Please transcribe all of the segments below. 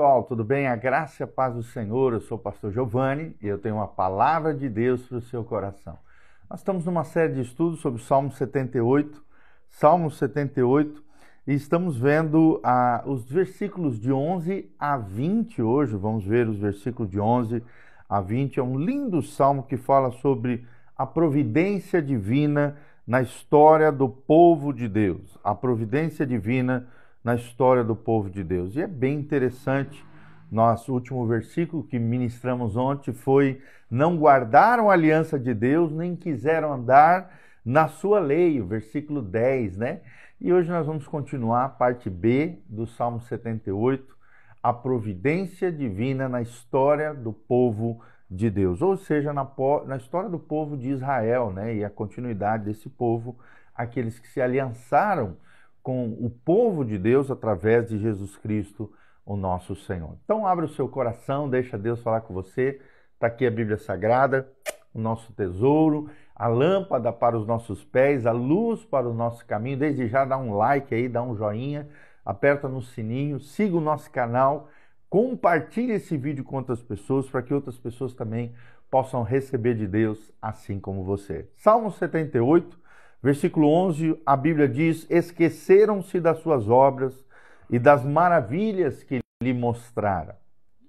Pessoal, tudo bem? A graça e a paz do Senhor. Eu sou o pastor Giovanni e eu tenho uma palavra de Deus para o seu coração. Nós estamos numa série de estudos sobre o Salmo 78, Salmo 78, e estamos vendo ah, os versículos de 11 a 20 hoje. Vamos ver os versículos de 11 a 20. É um lindo salmo que fala sobre a providência divina na história do povo de Deus. A providência divina na história do povo de Deus. E é bem interessante. Nosso último versículo que ministramos ontem foi: Não guardaram a aliança de Deus, nem quiseram andar na sua lei, o versículo 10, né? E hoje nós vamos continuar a parte B do Salmo 78, a providência divina na história do povo de Deus, ou seja, na, na história do povo de Israel, né? E a continuidade desse povo, aqueles que se aliançaram com o povo de Deus através de Jesus Cristo, o nosso Senhor. Então, abra o seu coração, deixa Deus falar com você. Está aqui a Bíblia Sagrada, o nosso tesouro, a lâmpada para os nossos pés, a luz para o nosso caminho. Desde já, dá um like aí, dá um joinha, aperta no sininho, siga o nosso canal, compartilhe esse vídeo com outras pessoas para que outras pessoas também possam receber de Deus assim como você. Salmo 78 Versículo 11, a Bíblia diz: Esqueceram-se das suas obras e das maravilhas que lhe mostrara.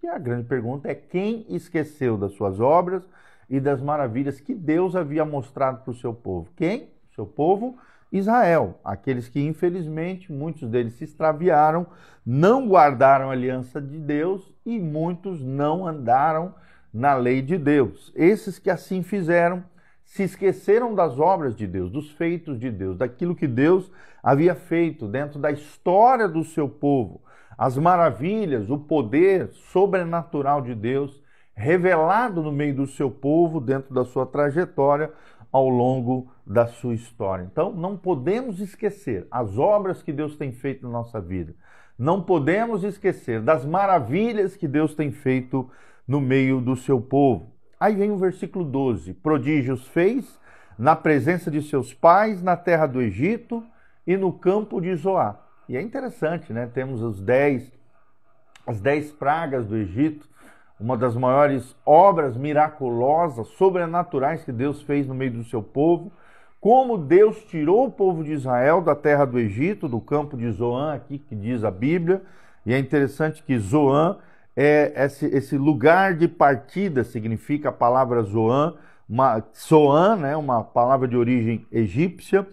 E a grande pergunta é: quem esqueceu das suas obras e das maravilhas que Deus havia mostrado para o seu povo? Quem? seu povo? Israel, aqueles que infelizmente muitos deles se extraviaram, não guardaram a aliança de Deus e muitos não andaram na lei de Deus. Esses que assim fizeram se esqueceram das obras de Deus, dos feitos de Deus, daquilo que Deus havia feito dentro da história do seu povo, as maravilhas, o poder sobrenatural de Deus revelado no meio do seu povo, dentro da sua trajetória ao longo da sua história. Então, não podemos esquecer as obras que Deus tem feito na nossa vida. Não podemos esquecer das maravilhas que Deus tem feito no meio do seu povo. Aí vem o versículo 12: Prodígios fez na presença de seus pais, na terra do Egito e no campo de Zoá. E é interessante, né? Temos os dez, as dez pragas do Egito, uma das maiores obras miraculosas, sobrenaturais que Deus fez no meio do seu povo. Como Deus tirou o povo de Israel da terra do Egito, do campo de Zoan, aqui que diz a Bíblia. E é interessante que Zoan é esse, esse lugar de partida significa a palavra Zoan, uma, Soan, né, uma palavra de origem egípcia.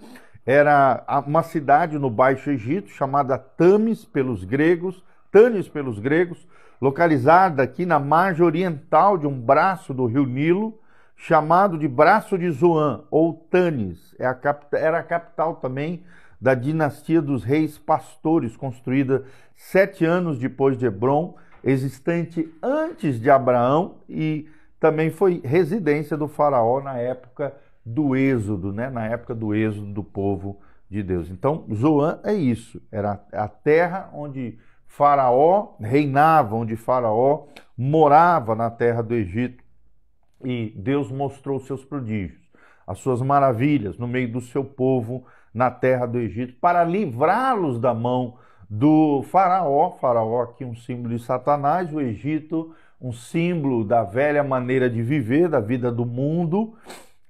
Era uma cidade no Baixo Egito chamada Tamis pelos gregos, Tânis pelos gregos, localizada aqui na margem oriental de um braço do rio Nilo, chamado de Braço de Zoan ou Tânis. É a era a capital também da dinastia dos reis pastores, construída sete anos depois de Hebron existente antes de Abraão e também foi residência do faraó na época do êxodo, né? na época do êxodo do povo de Deus. Então, Zoan é isso, era a terra onde faraó reinava, onde faraó morava na terra do Egito. E Deus mostrou seus prodígios, as suas maravilhas no meio do seu povo na terra do Egito para livrá-los da mão do faraó, faraó aqui um símbolo de Satanás, o Egito, um símbolo da velha maneira de viver, da vida do mundo.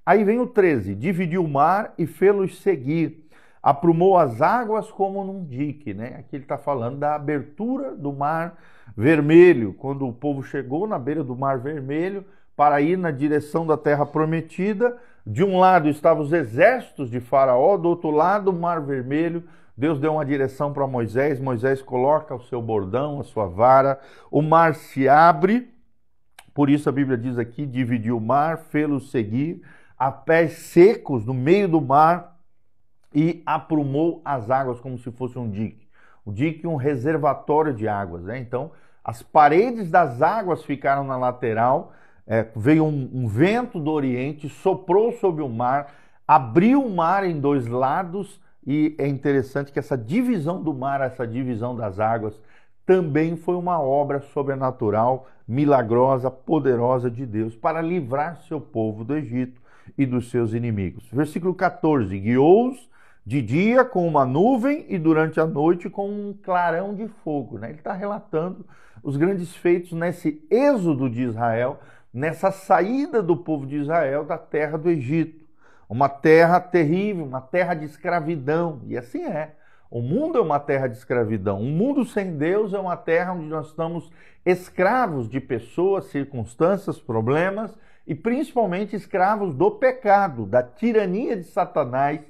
Aí vem o 13, dividiu o mar e fê-los seguir, aprumou as águas como num dique, né? Aqui ele está falando da abertura do mar vermelho, quando o povo chegou na beira do mar vermelho para ir na direção da terra prometida, de um lado estavam os exércitos de Faraó, do outro lado o mar vermelho Deus deu uma direção para Moisés, Moisés coloca o seu bordão, a sua vara, o mar se abre, por isso a Bíblia diz aqui: dividiu o mar, fê-lo seguir a pés secos no meio do mar e aprumou as águas como se fosse um dique. O dique é um reservatório de águas, né? Então, as paredes das águas ficaram na lateral, é, veio um, um vento do oriente, soprou sobre o mar, abriu o mar em dois lados e é interessante que essa divisão do mar, essa divisão das águas, também foi uma obra sobrenatural, milagrosa, poderosa de Deus para livrar seu povo do Egito e dos seus inimigos. Versículo 14: Guiou-os de dia com uma nuvem e durante a noite com um clarão de fogo. Né? Ele está relatando os grandes feitos nesse êxodo de Israel, nessa saída do povo de Israel da terra do Egito. Uma terra terrível, uma terra de escravidão. E assim é. O mundo é uma terra de escravidão. Um mundo sem Deus é uma terra onde nós estamos escravos de pessoas, circunstâncias, problemas e principalmente escravos do pecado, da tirania de Satanás,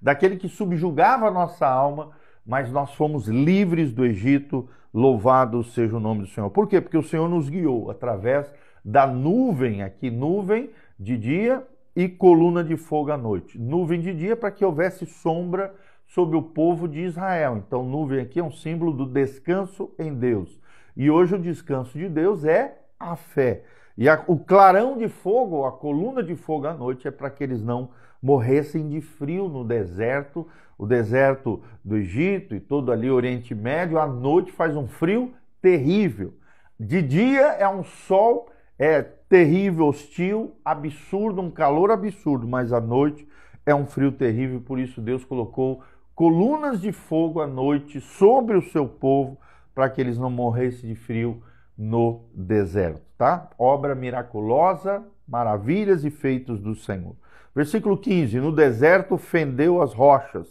daquele que subjugava a nossa alma, mas nós fomos livres do Egito. Louvado seja o nome do Senhor. Por quê? Porque o Senhor nos guiou através da nuvem aqui, nuvem de dia e coluna de fogo à noite. Nuvem de dia para que houvesse sombra sobre o povo de Israel. Então, nuvem aqui é um símbolo do descanso em Deus. E hoje o descanso de Deus é a fé. E a, o clarão de fogo, a coluna de fogo à noite, é para que eles não morressem de frio no deserto, o deserto do Egito e todo ali o Oriente Médio. À noite faz um frio terrível. De dia é um sol é terrível, hostil, absurdo, um calor absurdo, mas à noite é um frio terrível, por isso Deus colocou colunas de fogo à noite sobre o seu povo para que eles não morressem de frio no deserto, tá? Obra miraculosa, maravilhas e feitos do Senhor. Versículo 15: No deserto fendeu as rochas,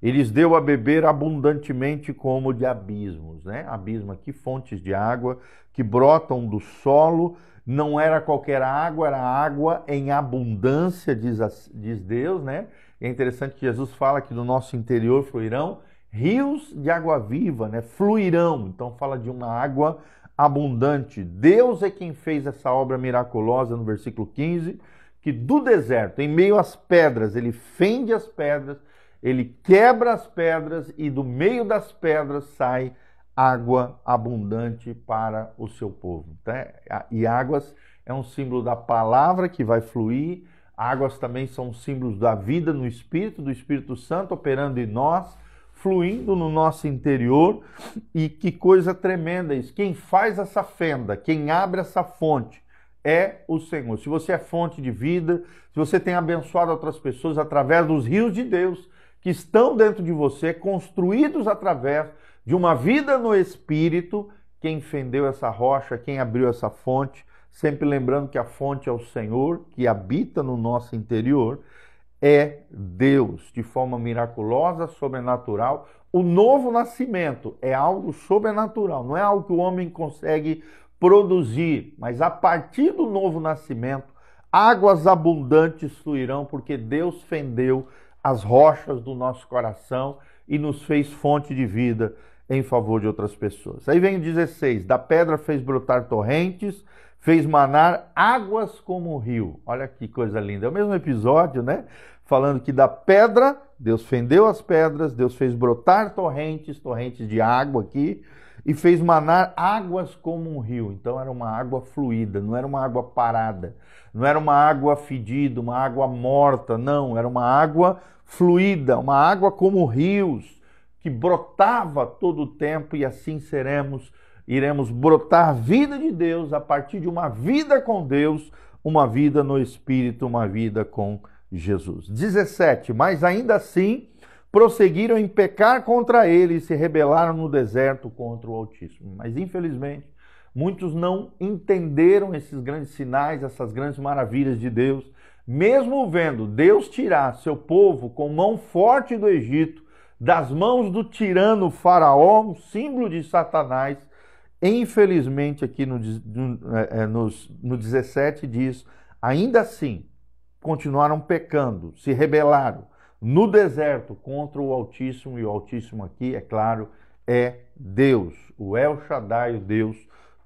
e lhes deu a beber abundantemente como de abismos, né? Abismo aqui, fontes de água que brotam do solo não era qualquer água, era água em abundância, diz, diz Deus, né? É interessante que Jesus fala que do nosso interior fluirão rios de água viva, né? Fluirão. Então fala de uma água abundante. Deus é quem fez essa obra miraculosa no versículo 15, que do deserto, em meio às pedras, ele fende as pedras, ele quebra as pedras e do meio das pedras sai água abundante para o seu povo. tá? E águas é um símbolo da palavra que vai fluir, águas também são símbolos da vida no Espírito, do Espírito Santo operando em nós, fluindo no nosso interior. E que coisa tremenda isso! Quem faz essa fenda, quem abre essa fonte, é o Senhor. Se você é fonte de vida, se você tem abençoado outras pessoas através dos rios de Deus que estão dentro de você, construídos através de uma vida no Espírito, quem fendeu essa rocha, quem abriu essa fonte, sempre lembrando que a fonte é o Senhor que habita no nosso interior, é Deus, de forma miraculosa, sobrenatural. O novo nascimento é algo sobrenatural, não é algo que o homem consegue produzir, mas a partir do novo nascimento, águas abundantes fluirão, porque Deus fendeu as rochas do nosso coração e nos fez fonte de vida em favor de outras pessoas. Aí vem o 16: da pedra fez brotar torrentes, fez manar águas como um rio. Olha que coisa linda. É o mesmo episódio, né? Falando que da pedra, Deus fendeu as pedras, Deus fez brotar torrentes, torrentes de água aqui, e fez manar águas como um rio. Então era uma água fluida, não era uma água parada, não era uma água fedida, uma água morta, não, era uma água fluida, uma água como rios que brotava todo o tempo e assim seremos, iremos brotar a vida de Deus a partir de uma vida com Deus, uma vida no Espírito, uma vida com Jesus. 17. Mas ainda assim prosseguiram em pecar contra ele e se rebelaram no deserto contra o Altíssimo. Mas infelizmente, muitos não entenderam esses grandes sinais, essas grandes maravilhas de Deus, mesmo vendo Deus tirar seu povo com mão forte do Egito das mãos do tirano Faraó, um símbolo de Satanás. Infelizmente, aqui no, no, é, é, no 17 diz: ainda assim, continuaram pecando, se rebelaram no deserto contra o Altíssimo, e o Altíssimo aqui, é claro, é Deus, o El Shaddai, o Deus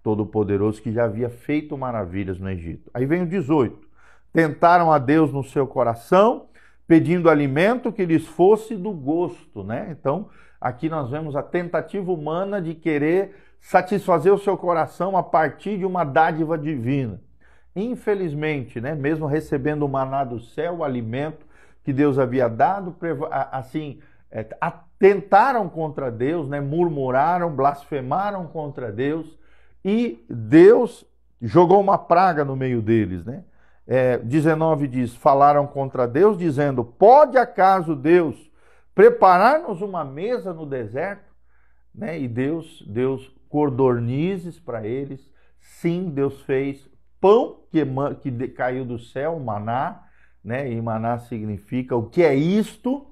Todo-Poderoso, que já havia feito maravilhas no Egito. Aí vem o 18: tentaram a Deus no seu coração pedindo alimento que lhes fosse do gosto, né? Então, aqui nós vemos a tentativa humana de querer satisfazer o seu coração a partir de uma dádiva divina. Infelizmente, né, mesmo recebendo o maná do céu, o alimento que Deus havia dado, assim, é, atentaram contra Deus, né, murmuraram, blasfemaram contra Deus, e Deus jogou uma praga no meio deles, né? é, 19 diz: Falaram contra Deus, dizendo: Pode acaso Deus preparar-nos uma mesa no deserto? Né? E Deus, Deus cordornizes para eles. Sim, Deus fez pão que, que caiu do céu, maná, né? E maná significa o que é isto?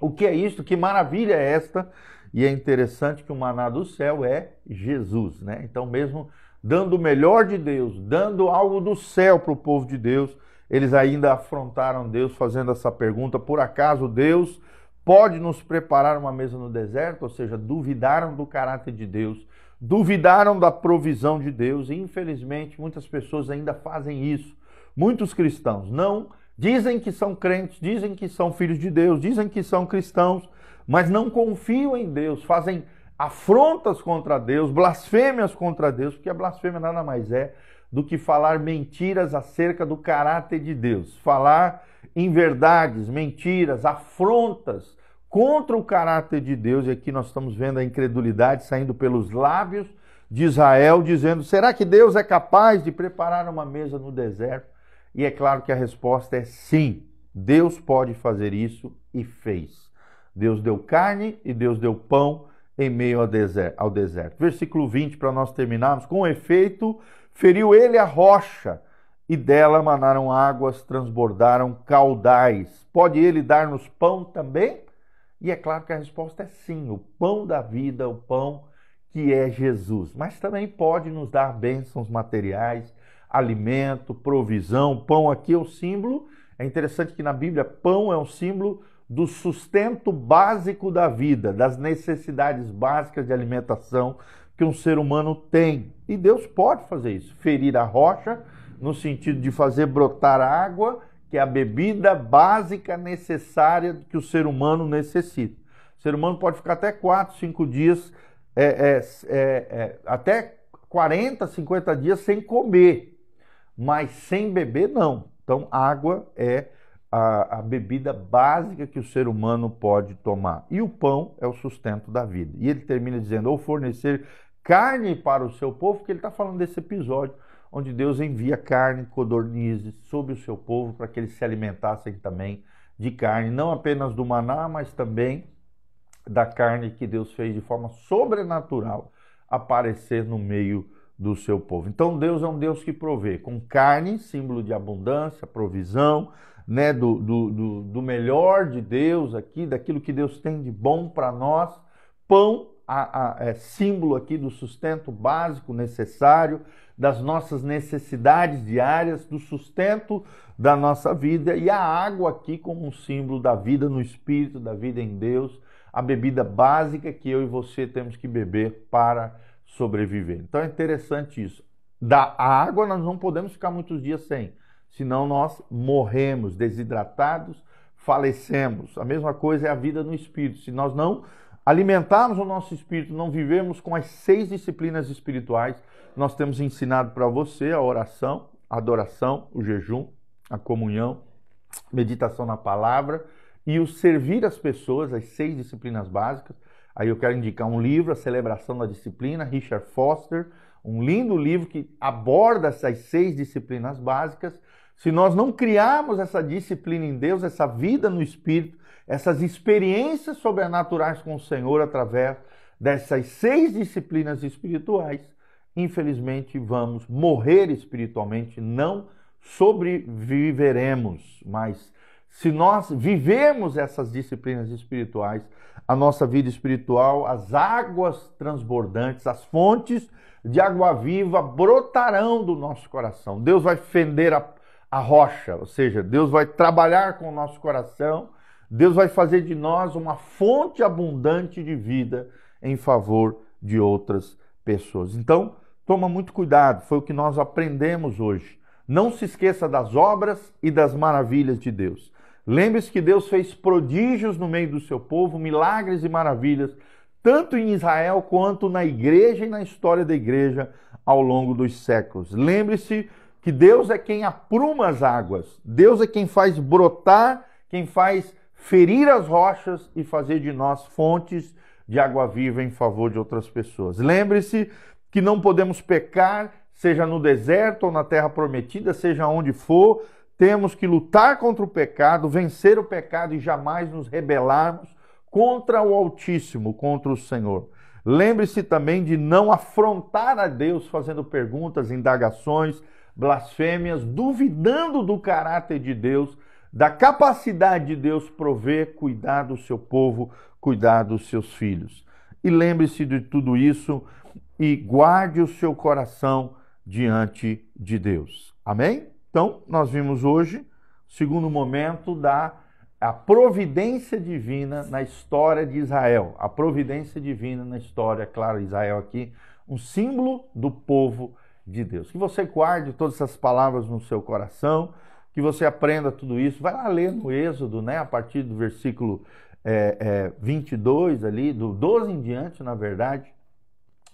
O que é isto? Que maravilha é esta? E é interessante que o maná do céu é Jesus, né? Então, mesmo dando o melhor de Deus, dando algo do céu para o povo de Deus, eles ainda afrontaram Deus fazendo essa pergunta: por acaso Deus pode nos preparar uma mesa no deserto? Ou seja, duvidaram do caráter de Deus, duvidaram da provisão de Deus, e infelizmente muitas pessoas ainda fazem isso. Muitos cristãos não dizem que são crentes, dizem que são filhos de Deus, dizem que são cristãos, mas não confiam em Deus, fazem afrontas contra Deus, blasfêmias contra Deus, porque a blasfêmia nada mais é do que falar mentiras acerca do caráter de Deus, falar inverdades, mentiras, afrontas contra o caráter de Deus, e aqui nós estamos vendo a incredulidade saindo pelos lábios de Israel, dizendo: será que Deus é capaz de preparar uma mesa no deserto? E é claro que a resposta é sim, Deus pode fazer isso e fez. Deus deu carne e Deus deu pão em meio ao deserto. Versículo 20, para nós terminarmos. Com efeito, feriu ele a rocha, e dela manaram águas, transbordaram caudais. Pode ele dar-nos pão também? E é claro que a resposta é sim, o pão da vida, o pão que é Jesus. Mas também pode nos dar bênçãos materiais, alimento, provisão. Pão aqui é o símbolo. É interessante que na Bíblia, pão é um símbolo do sustento básico da vida, das necessidades básicas de alimentação que um ser humano tem. E Deus pode fazer isso, ferir a rocha no sentido de fazer brotar água, que é a bebida básica necessária que o ser humano necessita. O ser humano pode ficar até 4, 5 dias, é, é, é, é até 40, 50 dias sem comer, mas sem beber não. Então, água é a, a, bebida básica que o ser humano pode tomar. E o pão é o sustento da vida. E ele termina dizendo: ou fornecer carne para o seu povo, que ele está falando desse episódio onde Deus envia carne, codornizes sobre o seu povo para que eles se alimentassem também de carne, não apenas do maná, mas também da carne que Deus fez de forma sobrenatural aparecer no meio do seu povo. Então Deus é um Deus que provê com carne, símbolo de abundância, provisão, né, do, do, do, do melhor de Deus aqui, daquilo que Deus tem de bom para nós, pão, a, a, é, símbolo aqui do sustento básico necessário, das nossas necessidades diárias, do sustento da nossa vida, e a água aqui como um símbolo da vida no Espírito, da vida em Deus, a bebida básica que eu e você temos que beber para sobreviver. Então é interessante isso. Da água nós não podemos ficar muitos dias sem, senão nós morremos desidratados, falecemos. A mesma coisa é a vida no espírito. Se nós não alimentarmos o nosso espírito, não vivemos com as seis disciplinas espirituais, nós temos ensinado para você a oração, a adoração, o jejum, a comunhão, meditação na palavra e o servir as pessoas, as seis disciplinas básicas Aí eu quero indicar um livro, A Celebração da Disciplina, Richard Foster, um lindo livro que aborda essas seis disciplinas básicas. Se nós não criarmos essa disciplina em Deus, essa vida no Espírito, essas experiências sobrenaturais com o Senhor através dessas seis disciplinas espirituais, infelizmente vamos morrer espiritualmente, não sobreviveremos, mas se nós vivemos essas disciplinas espirituais, a nossa vida espiritual, as águas transbordantes, as fontes de água viva brotarão do nosso coração. Deus vai fender a, a rocha, ou seja, Deus vai trabalhar com o nosso coração, Deus vai fazer de nós uma fonte abundante de vida em favor de outras pessoas. Então, toma muito cuidado, foi o que nós aprendemos hoje. Não se esqueça das obras e das maravilhas de Deus. Lembre-se que Deus fez prodígios no meio do seu povo, milagres e maravilhas, tanto em Israel quanto na igreja e na história da igreja ao longo dos séculos. Lembre-se que Deus é quem apruma as águas, Deus é quem faz brotar, quem faz ferir as rochas e fazer de nós fontes de água viva em favor de outras pessoas. Lembre-se que não podemos pecar, seja no deserto ou na terra prometida, seja onde for, temos que lutar contra o pecado, vencer o pecado e jamais nos rebelarmos contra o Altíssimo, contra o Senhor. Lembre-se também de não afrontar a Deus fazendo perguntas, indagações, blasfêmias, duvidando do caráter de Deus, da capacidade de Deus prover, cuidar do seu povo, cuidar dos seus filhos. E lembre-se de tudo isso e guarde o seu coração diante de Deus. Amém? Então, nós vimos hoje o segundo momento da a providência divina na história de Israel. A providência divina na história, claro, Israel aqui, um símbolo do povo de Deus. Que você guarde todas essas palavras no seu coração, que você aprenda tudo isso. Vai lá ler no Êxodo, né, a partir do versículo é, é, 22 ali, do 12 em diante, na verdade.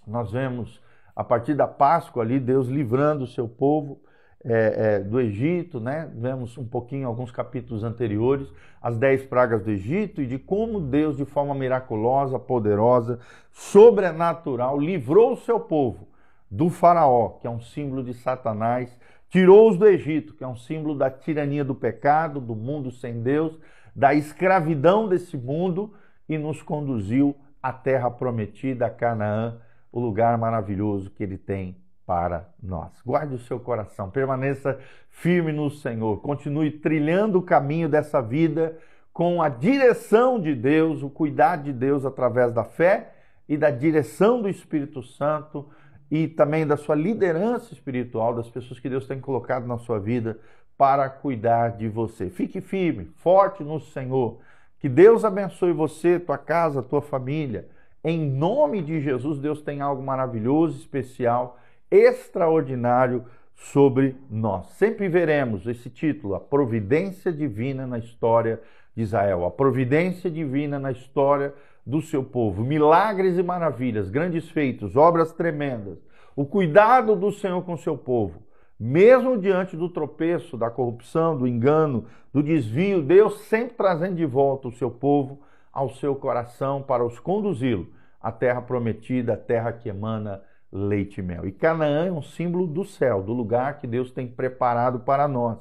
Nós vemos a partir da Páscoa ali, Deus livrando o seu povo é, é, do Egito, né? Vemos um pouquinho alguns capítulos anteriores, as dez pragas do Egito e de como Deus, de forma miraculosa, poderosa, sobrenatural, livrou o seu povo do faraó, que é um símbolo de Satanás, tirou-os do Egito, que é um símbolo da tirania do pecado, do mundo sem Deus, da escravidão desse mundo e nos conduziu à terra prometida, a Canaã, o lugar maravilhoso que ele tem para nós. Guarde o seu coração, permaneça firme no Senhor, continue trilhando o caminho dessa vida com a direção de Deus, o cuidado de Deus através da fé e da direção do Espírito Santo e também da sua liderança espiritual, das pessoas que Deus tem colocado na sua vida para cuidar de você. Fique firme, forte no Senhor. Que Deus abençoe você, tua casa, tua família. Em nome de Jesus, Deus tem algo maravilhoso, especial extraordinário sobre nós. Sempre veremos esse título, a providência divina na história de Israel, a providência divina na história do seu povo, milagres e maravilhas, grandes feitos, obras tremendas, o cuidado do Senhor com seu povo. Mesmo diante do tropeço, da corrupção, do engano, do desvio, Deus sempre trazendo de volta o seu povo ao seu coração para os conduzi-lo à terra prometida, à terra que emana leite e mel. E Canaã é um símbolo do céu, do lugar que Deus tem preparado para nós.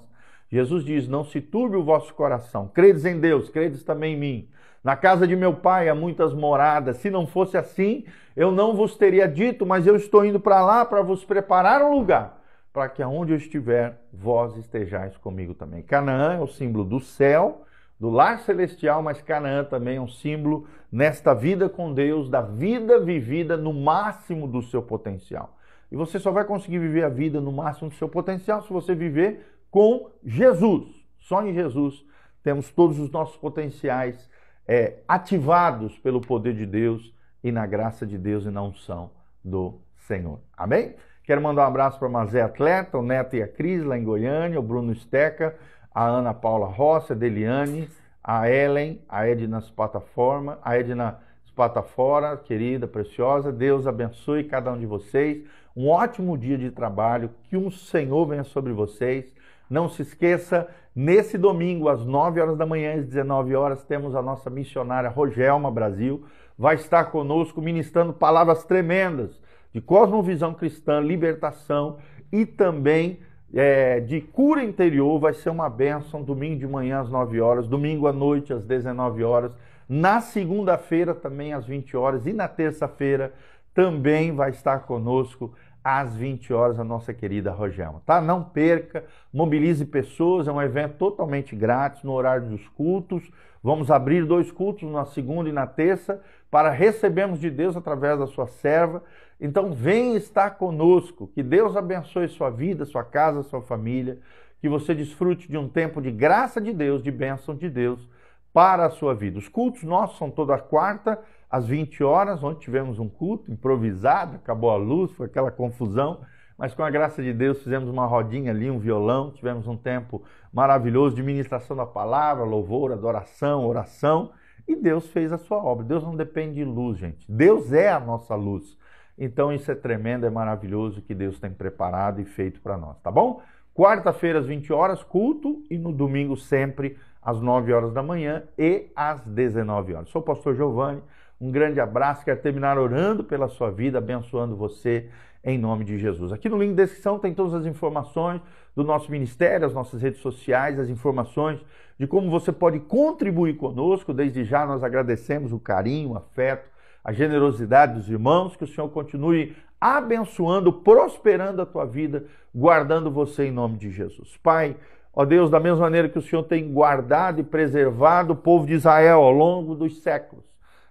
Jesus diz: Não se turbe o vosso coração, credes em Deus, credes também em mim. Na casa de meu pai há muitas moradas. Se não fosse assim, eu não vos teria dito, mas eu estou indo para lá para vos preparar um lugar, para que aonde eu estiver, vós estejais comigo também. Canaã é o símbolo do céu do lar celestial, mas Canaã também é um símbolo nesta vida com Deus, da vida vivida no máximo do seu potencial. E você só vai conseguir viver a vida no máximo do seu potencial se você viver com Jesus. Só em Jesus temos todos os nossos potenciais é, ativados pelo poder de Deus e na graça de Deus e na unção do Senhor. Amém? Quero mandar um abraço para o Mazé Atleta, o Neto e a Cris, lá em Goiânia, o Bruno Esteca, a Ana Paula Rossi, a Deliane, a Ellen, a Edna Plataforma, a Edna plataforma querida, preciosa. Deus abençoe cada um de vocês. Um ótimo dia de trabalho, que um Senhor venha sobre vocês. Não se esqueça, nesse domingo, às 9 horas da manhã às 19 horas, temos a nossa missionária Rogelma Brasil. Vai estar conosco ministrando palavras tremendas de cosmovisão cristã, libertação e também é, de cura interior vai ser uma bênção domingo de manhã às 9 horas, domingo à noite às 19 horas, na segunda-feira também às 20 horas e na terça-feira também vai estar conosco às 20 horas, a nossa querida Rogelma, tá? Não perca, mobilize pessoas, é um evento totalmente grátis no horário dos cultos. Vamos abrir dois cultos na segunda e na terça para recebermos de Deus através da sua serva. Então, vem estar conosco. Que Deus abençoe sua vida, sua casa, sua família. Que você desfrute de um tempo de graça de Deus, de bênção de Deus para a sua vida. Os cultos nossos são toda quarta, às 20 horas, onde tivemos um culto improvisado, acabou a luz, foi aquela confusão, mas com a graça de Deus fizemos uma rodinha ali, um violão, tivemos um tempo maravilhoso de ministração da palavra, louvor, adoração, oração, e Deus fez a sua obra. Deus não depende de luz, gente. Deus é a nossa luz. Então isso é tremendo, é maravilhoso que Deus tem preparado e feito para nós, tá bom? Quarta-feira às 20 horas, culto, e no domingo sempre às 9 horas da manhã e às 19 horas. Sou o pastor Giovanni um grande abraço, quero terminar orando pela sua vida, abençoando você em nome de Jesus. Aqui no link da descrição tem todas as informações do nosso ministério, as nossas redes sociais, as informações de como você pode contribuir conosco. Desde já nós agradecemos o carinho, o afeto, a generosidade dos irmãos, que o Senhor continue abençoando, prosperando a tua vida, guardando você em nome de Jesus. Pai, ó Deus, da mesma maneira que o Senhor tem guardado e preservado o povo de Israel ao longo dos séculos,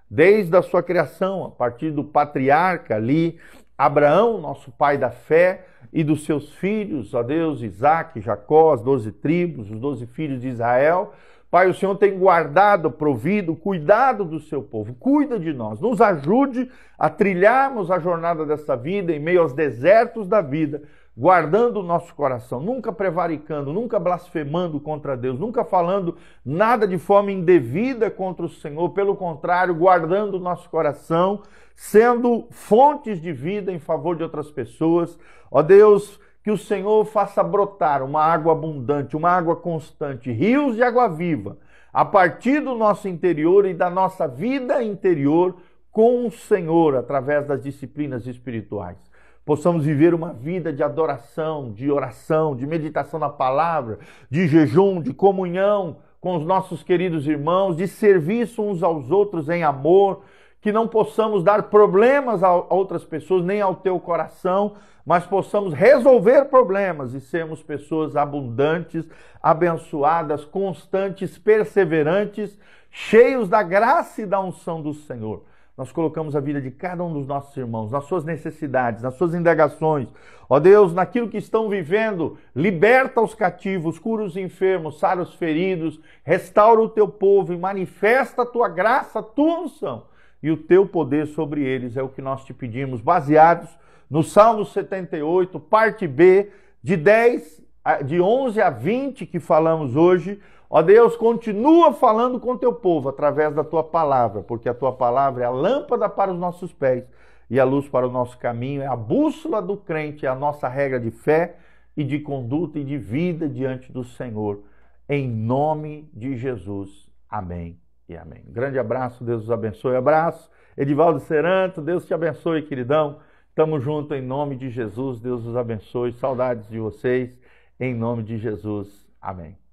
desde a sua criação, a partir do patriarca ali, Abraão, nosso pai da fé, e dos seus filhos, ó Deus, Isaac, Jacó, as doze tribos, os doze filhos de Israel. Pai, o Senhor tem guardado, provido, cuidado do seu povo, cuida de nós, nos ajude a trilharmos a jornada dessa vida em meio aos desertos da vida, guardando o nosso coração, nunca prevaricando, nunca blasfemando contra Deus, nunca falando nada de forma indevida contra o Senhor, pelo contrário, guardando o nosso coração, sendo fontes de vida em favor de outras pessoas. Ó Deus, que o Senhor faça brotar uma água abundante, uma água constante, rios de água viva, a partir do nosso interior e da nossa vida interior com o Senhor através das disciplinas espirituais possamos viver uma vida de adoração, de oração, de meditação na palavra, de jejum, de comunhão com os nossos queridos irmãos, de serviço uns aos outros em amor, que não possamos dar problemas a outras pessoas, nem ao teu coração, mas possamos resolver problemas e sermos pessoas abundantes, abençoadas, constantes, perseverantes, cheios da graça e da unção do Senhor. Nós colocamos a vida de cada um dos nossos irmãos, nas suas necessidades, nas suas indagações. Ó Deus, naquilo que estão vivendo, liberta os cativos, cura os enfermos, sara os feridos, restaura o teu povo e manifesta a tua graça, a tua unção e o teu poder sobre eles. É o que nós te pedimos, baseados no Salmo 78, parte B, de 10, de 11 a 20 que falamos hoje Ó Deus, continua falando com teu povo através da tua palavra, porque a tua palavra é a lâmpada para os nossos pés e a luz para o nosso caminho, é a bússola do crente, é a nossa regra de fé e de conduta e de vida diante do Senhor. Em nome de Jesus. Amém e amém. grande abraço, Deus os abençoe. Abraço, Edivaldo Seranto, Deus te abençoe, queridão. Tamo junto em nome de Jesus, Deus os abençoe. Saudades de vocês, em nome de Jesus. Amém.